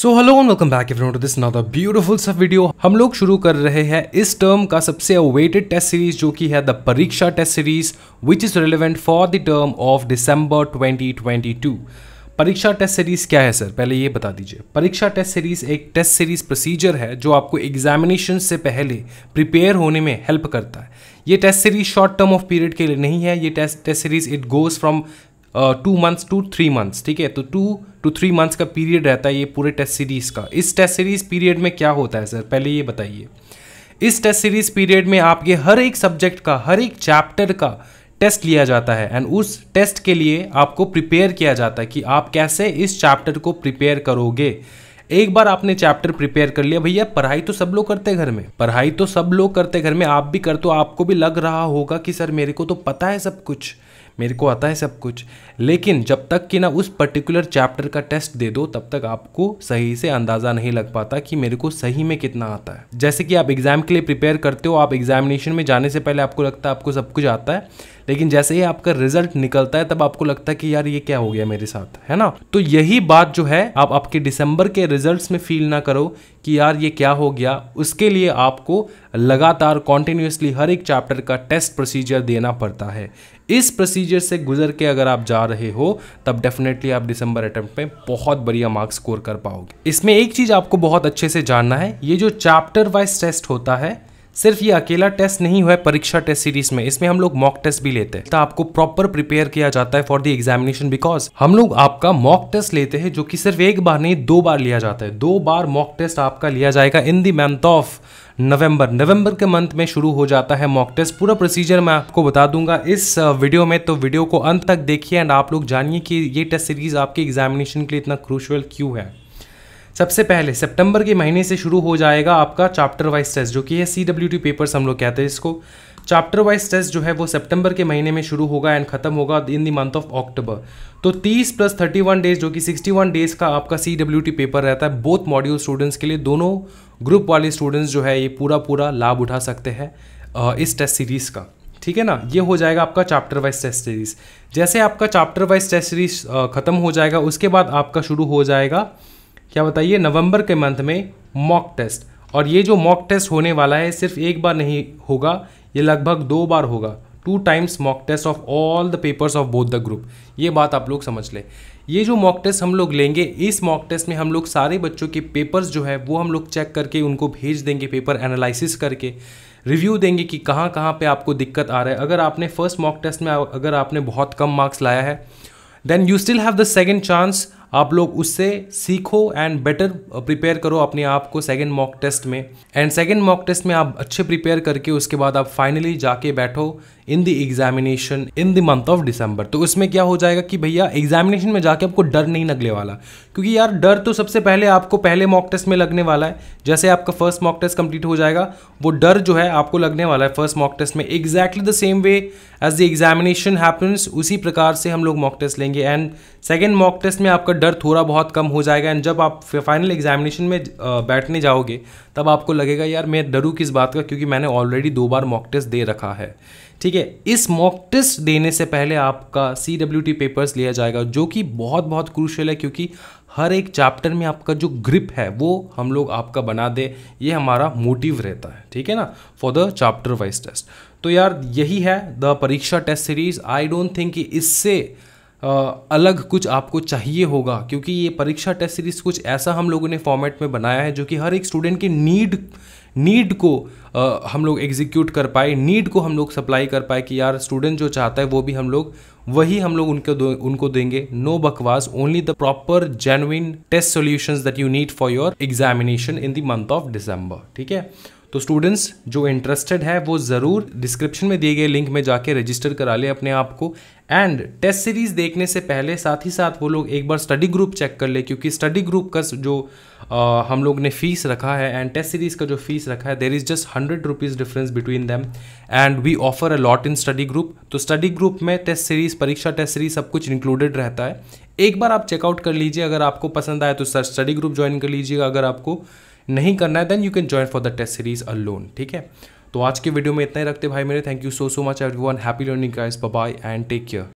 so hello and welcome back everyone to this not beautiful सब video हम लोग शुरू कर रहे हैं इस टर्म का सबसे अवेटेड टेस्ट सीरीज जो कि है the Pariksha test series which is relevant for the term of December 2022 Pariksha test series क्या है सर पहले ये बता दीजिए परीक्षा टेस्ट सीरीज़ एक टेस्ट सीरीज़ प्रोसीजर है जो आपको एग्जामिनेशन से पहले प्रिपेयर होने में हेल्प करता है ये test series short term of period के लिए नहीं है ये test test series it goes from two months to three months ठीक है तो टू टू थ्री मंथ्स का पीरियड रहता है ये पूरे टेस्ट सीरीज़ का इस टेस्ट सीरीज़ पीरियड में क्या होता है सर पहले ये बताइए इस टेस्ट सीरीज़ पीरियड में आपके हर एक सब्जेक्ट का हर एक चैप्टर का टेस्ट लिया जाता है एंड उस टेस्ट के लिए आपको प्रिपेयर किया जाता है कि आप कैसे इस चैप्टर को प्रिपेयर करोगे एक बार आपने चैप्टर प्रिपेयर कर लिया भैया पढ़ाई तो सब लोग करते घर में पढ़ाई तो सब लोग करते घर में आप भी कर तो आपको भी लग रहा होगा कि सर मेरे को तो पता है सब कुछ मेरे को आता है सब कुछ लेकिन जब तक कि ना उस पर्टिकुलर चैप्टर का टेस्ट दे दो तब तक आपको सही से अंदाज़ा नहीं लग पाता कि मेरे को सही में कितना आता है जैसे कि आप एग्ज़ाम के लिए प्रिपेयर करते हो आप एग्जामिनेशन में जाने से पहले आपको लगता है आपको सब कुछ आता है लेकिन जैसे ही आपका रिजल्ट निकलता है तब आपको लगता है कि यार ये क्या हो गया मेरे साथ है ना तो यही बात जो है आप आपके दिसंबर के रिजल्ट्स में फील ना करो कि यार ये क्या हो गया उसके लिए आपको लगातार कॉन्टिन्यूसली हर एक चैप्टर का टेस्ट प्रोसीजर देना पड़ता है इस प्रोसीजर से गुजर के अगर आप जा रहे हो तब डेफिनेटली आप दिसंबर अटैम्प्ट में बहुत बढ़िया मार्क्स स्कोर कर पाओगे इसमें एक चीज़ आपको बहुत अच्छे से जानना है ये जो चैप्टर वाइज टेस्ट होता है सिर्फ ये अकेला टेस्ट नहीं हुआ है परीक्षा टेस्ट सीरीज में इसमें हम लोग मॉक टेस्ट भी लेते हैं तो आपको प्रॉपर प्रिपेयर किया जाता है फॉर द एग्जामिनेशन बिकॉज हम लोग आपका मॉक टेस्ट लेते हैं जो कि सिर्फ एक बार नहीं दो बार लिया जाता है दो बार मॉक टेस्ट आपका लिया जाएगा इन दी मंथ ऑफ नवंबर नवंबर के मंथ में शुरू हो जाता है मॉक टेस्ट पूरा प्रोसीजर मैं आपको बता दूंगा इस वीडियो में तो वीडियो को अंत तक देखिए एंड आप लोग जानिए कि ये टेस्ट सीरीज आपके एग्जामिनेशन के लिए इतना क्रूशल क्यों है सबसे पहले सितंबर के महीने से शुरू हो जाएगा आपका चैप्टर वाइज टेस्ट जो कि है सी डब्ल्यू टी पेपर्स हम लोग कहते हैं इसको चैप्टर वाइज टेस्ट जो है वो सितंबर के महीने में शुरू होगा एंड खत्म होगा in the month of October तो 30 प्लस 31 डेज जो कि 61 डेज का आपका सी डब्ल्यू टी पेपर रहता है बोथ मॉड्यूल स्टूडेंट्स के लिए दोनों ग्रुप वाले स्टूडेंट्स जो है ये पूरा पूरा लाभ उठा सकते हैं इस टेस्ट सीरीज़ का ठीक है ना ये हो जाएगा आपका चैप्टर वाइज टेस्ट सीरीज़ जैसे आपका चैप्टर वाइज टेस्ट सीरीज़ ख़त्म हो जाएगा उसके बाद आपका शुरू हो जाएगा क्या बताइए नवंबर के मंथ में मॉक टेस्ट और ये जो मॉक टेस्ट होने वाला है सिर्फ एक बार नहीं होगा ये लगभग दो बार होगा two times mock test of all the papers of both the group ये बात आप लोग समझ लें ये जो मॉक टेस्ट हम लोग लेंगे इस मॉक टेस्ट में हम लोग सारे बच्चों के पेपर्स जो है वो हम लोग चेक करके उनको भेज देंगे पेपर एनालिसिस करके रिव्यू देंगे कि कहाँ कहाँ पे आपको दिक्कत आ रहा है अगर आपने फर्स्ट मॉक टेस्ट में अगर आपने बहुत कम मार्क्स लाया है then you still have the second chance आप लोग उससे सीखो एंड बेटर प्रिपेयर करो अपने आप को सेकेंड मॉक टेस्ट में एंड सेकेंड मॉक टेस्ट में आप अच्छे प्रिपेयर करके उसके बाद आप फाइनली जाके बैठो in the examination in the month of December तो उसमें क्या हो जाएगा कि भैया एग्जामिनेशन में जाके आपको डर नहीं लगने वाला क्योंकि यार डर तो सबसे पहले आपको पहले मॉक टेस्ट में लगने वाला है जैसे आपका फर्स्ट मॉक टेस्ट कंप्लीट हो जाएगा वो डर जो है आपको लगने वाला है फर्स्ट मॉक टेस्ट में exactly the same way as the examination happens उसी प्रकार से हम लोग मॉक टेस्ट लेंगे एंड सेकेंड मॉक टेस्ट में आपका डर थोड़ा बहुत कम हो जाएगा एंड जब आप फाइनल एग्जामिनेशन में बैठने जाओगे तब आपको लगेगा यार मैं डरूँ किस बात का क्योंकि मैंने ऑलरेडी दो बार मॉक टेस्ट दे रखा है ठीक है इस मॉक टेस्ट देने से पहले आपका सी डब्ल्यू टी पेपर्स लिया जाएगा जो कि बहुत बहुत क्रूशल है क्योंकि हर एक चैप्टर में आपका जो ग्रिप है वो हम लोग आपका बना दे ये हमारा मोटिव रहता है ठीक है ना for the chapter wise test तो यार यही है the Pariksha test series I don't think कि इससे अलग कुछ आपको चाहिए होगा क्योंकि ये परीक्षा टेस्ट सीरीज कुछ ऐसा हम लोगों ने फॉर्मेट में बनाया है जो कि हर एक स्टूडेंट की नीड नीड को आ, हम लोग एग्जीक्यूट कर पाए नीड को हम लोग सप्लाई कर पाए कि यार स्टूडेंट जो चाहता है वो भी हम लोग वही हम लोग उनको उनको देंगे नो बकवास only the proper genuine test solution that you need for your examination in the month of December ठीक है तो स्टूडेंट्स जो इंटरेस्टेड है वो ज़रूर डिस्क्रिप्शन में दिए गए लिंक में जाके रजिस्टर करा ले अपने आप को एंड टेस्ट सीरीज देखने से पहले साथ ही साथ वो लोग एक बार स्टडी ग्रुप चेक कर ले क्योंकि स्टडी ग्रुप का जो आ, हम लोग ने फीस रखा है एंड टेस्ट सीरीज़ का जो फीस रखा है there is just hundred rupees difference between them and we offer a lot in study group तो स्टडी ग्रुप में test series Pariksha test series सब कुछ इंक्लूडेड रहता है एक बार आप चेकआउट कर लीजिए अगर आपको पसंद आए तो सर स्टडी ग्रुप ज्वाइन कर लीजिएगा अगर आपको नहीं करना है then you can join for the test series alone ठीक है तो आज के वीडियो में इतना ही रखते भाई मेरे thank you so so much every happy learning guys bye and take care